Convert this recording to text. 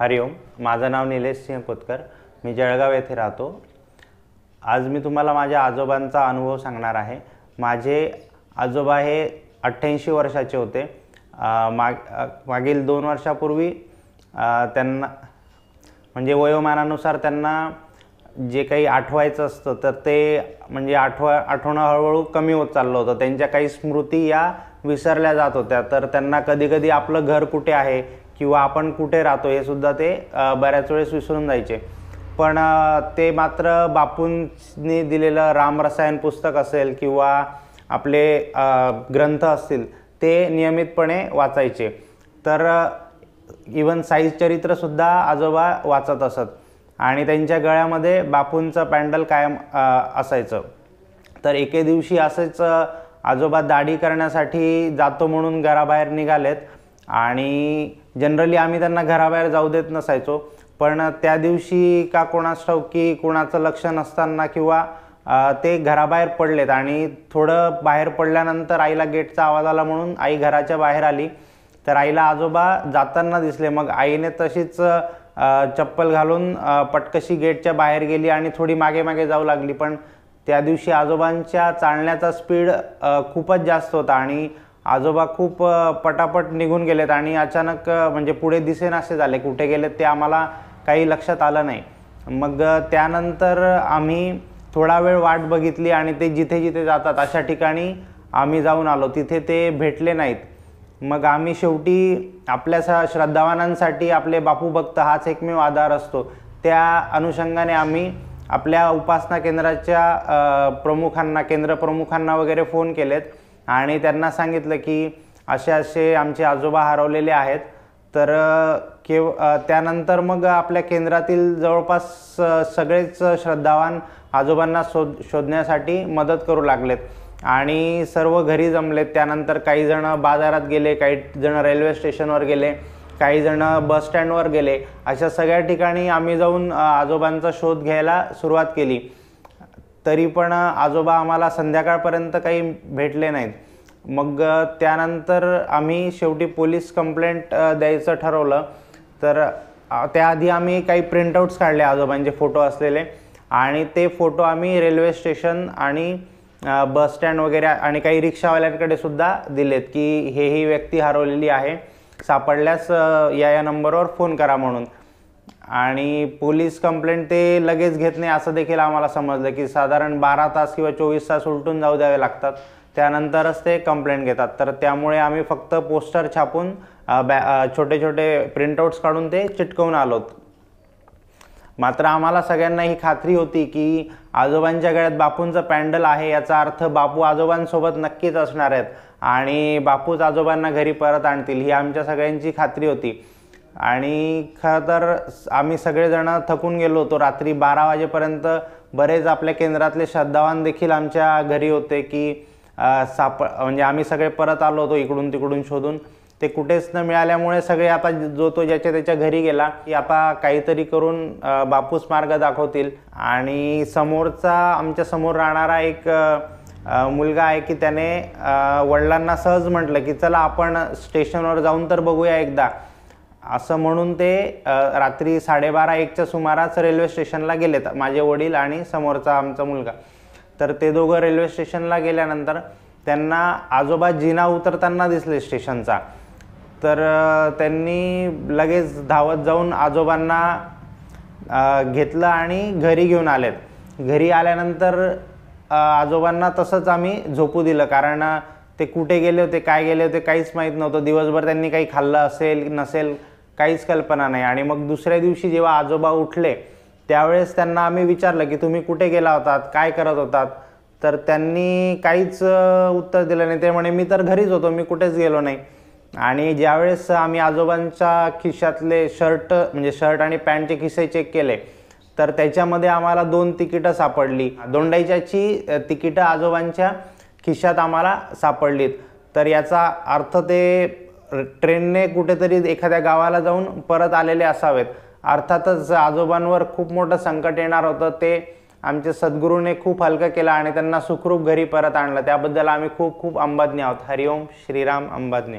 हरिओम माझं नाव निलेश सिंह कोतकर मी जळगाव येथे राहतो आज मी तुम्हाला माझ्या आजोबांचा अनुभव सांगणार आहे माझे आजोबा हे अठ्ठ्याऐंशी वर्षाचे होते माग मागील दोन वर्षापूर्वी त्यांना म्हणजे वयोमानानुसार त्यांना जे काही आठवायचं असतं तर ते म्हणजे आठवा आठवणं हळूहळू कमी होत चाललं होतं त्यांच्या काही स्मृती या विसरल्या जात होत्या तर त्यांना कधीकधी आपलं घर कुठे आहे किंवा आपण कुठे राहतो हे सुद्धा ते बऱ्याच वेळेस विसरून जायचे पण ते मात्र बापूंनी दिलेलं राम रसायन पुस्तक असेल किंवा आपले ग्रंथ असतील ते नियमितपणे वाचायचे तर इवन साई चरित्रसुद्धा आजोबा वाचत असत आणि त्यांच्या गळ्यामध्ये बापूंचं पॅन्डल कायम असायचं तर एके दिवशी असेच आजोबा दाढी करण्यासाठी जातो म्हणून घराबाहेर निघालेत आणि जनरली आम्ही त्यांना घराबाहेर जाऊ देत नसायचो पण त्या दिवशी का कोणास ठाऊक की कोणाचं लक्ष नसताना किंवा ते घराबाहेर पडलेत आणि थोडं बाहेर पडल्यानंतर आईला गेटचा आवाज आला म्हणून आई घराच्या बाहेर आली तर आईला आजोबा जाताना दिसले मग आईने तशीच चप्पल घालून पटकशी गेटच्या बाहेर गेली आणि थोडी मागे मागे जाऊ लागली पण त्या दिवशी आजोबांच्या चालण्याचा स्पीड खूपच जास्त होता आणि आजोबा खूप पटापट निघून गेलेत आणि अचानक म्हणजे पुढे दिसेनासे झाले कुठे गेलेत ते आम्हाला काही लक्षात आलं नाही मग त्यानंतर आम्ही थोडा वेळ वाट बघितली आणि ते जिथे जिथे जातात अशा ठिकाणी आम्ही जाऊन आलो तिथे ते भेटले नाहीत मग आम्ही शेवटी आपल्या स श्रद्धावानांसाठी आपले बापू भक्त हाच एकमेव आधार असतो त्या अनुषंगाने आम्ही आपल्या उपासना केंद्राच्या प्रमुखांना केंद्र प्रमुखांना वगैरे फोन केलेत आणि त्यांना सांगितलं की असे असे आमचे आजोबा हरवलेले आहेत तर केव त्यानंतर मग आपल्या केंद्रातील जवळपास सगळेच श्रद्धावान आजोबांना शोध शोधण्यासाठी मदत करू लागलेत आणि सर्व घरी जमलेत त्यानंतर काही बाजारात गेले काही जणं रेल्वे स्टेशनवर गेले काही जणं बसस्टँडवर गेले अशा सगळ्या ठिकाणी आम्ही जाऊन आजोबांचा शोध घ्यायला सुरुवात केली तरी पण आजोबा आम्हाला संध्याकाळपर्यंत काही भेटले नाहीत मग त्यानंतर आम्ही शेवटी पोलीस कंप्लेंट द्यायचं ठरवलं तर त्याआधी आम्ही काही प्रिंटआउट्स काढले आजोबांचे फोटो असलेले आणि ते फोटो आम्ही रेल्वे स्टेशन आणि बसस्टँड वगैरे आणि काही रिक्षावाल्यांकडे सुद्धा दिलेत की हे ही व्यक्ती हरवलेली आहे सापडल्यास या या नंबरवर फोन करा म्हणून आणि पोलीस कंप्लेंट ते लगेच घेत नाही असं देखील आम्हाला समजलं की साधारण बारा तास किंवा चोवीस तास उलटून जाऊ द्यावे लागतात त्यानंतरच ते कंप्लेंट घेतात तर त्यामुळे आम्ही फक्त पोस्टर छापून बॅ छोटे छोटे प्रिंटआउट्स काढून ते चिटकवून आलो मात्र आम्हाला सगळ्यांना ही खात्री होती की आजोबांच्या गळ्यात बापूंचं पॅन्डल आहे याचा अर्थ बापू आजोबांसोबत नक्कीच असणार आहेत आणि बापूच आजोबांना घरी परत आणतील ही आमच्या सगळ्यांची खात्री होती आणि खरं तर आम्ही सगळेजणं थकून गेलो होतो रात्री बारा वाजेपर्यंत बरेच आपल्या केंद्रातले श्रद्धावान देखील आमच्या घरी होते की साप म्हणजे आम्ही सगळे परत आलो होतो इकडून तिकडून शोधून ते कुठेच न मिळाल्यामुळे सगळे आता जो तो ज्याच्या त्याच्या घरी गेला की आता काहीतरी करून बापूस मार्ग दाखवतील आणि समोरचा आमच्या समोर राहणारा एक मुलगा आहे की त्याने वडिलांना सहज म्हटलं की चला आपण स्टेशनवर जाऊन तर बघूया एकदा असं म्हणून ते रात्री साडेबारा एकच्या सुमारास रेल्वे स्टेशनला गेलेत माझे वडील आणि समोरचा आमचा मुलगा तर ते दोघं रेल्वे स्टेशनला गेल्यानंतर त्यांना आजोबा जिना उतरताना दिसले स्टेशनचा तर त्यांनी लगेच धावत जाऊन आजोबांना घेतलं आणि घरी घेऊन आलेत घरी आल्यानंतर आजोबांना तसंच आम्ही झोपू दिलं कारण ते कुठे गेले होते काय गेले होते काहीच माहीत नव्हतं दिवसभर त्यांनी काही खाल्लं असेल नसेल काहीच कल्पना नाही आणि मग दुसऱ्या दिवशी जेव्हा आजोबा उठले त्यावेळेस त्यांना आम्ही विचारलं की तुम्ही कुठे गेला होतात काय करत होतात तर त्यांनी काहीच उत्तर दिलं नाही ते म्हणे मी तर घरीच होतो मी कुठेच गेलो नाही आणि ज्यावेळेस आम्ही आजोबांच्या खिशातले शर्ट म्हणजे शर्ट आणि पॅन्टचे खिसे चेक केले तर त्याच्यामध्ये आम्हाला दोन तिकीटं सापडली दोंडाईच्याची तिकीटं आजोबांच्या खिशात आम्हाला सापडलीत तर याचा अर्थ ते ट्रेनने कुठेतरी एखाद्या गावाला जाऊन परत आलेले असावेत अर्थातच आजोबांवर खूप मोठं संकट येणार होतं ते आमचे सद्गुरूने खूप हलकं केलं आणि त्यांना सुखरूप घरी परत आणलं त्याबद्दल आम्ही खूप खूप अंबाज्ञ आहोत हरिओम श्रीराम अंबाज्ञ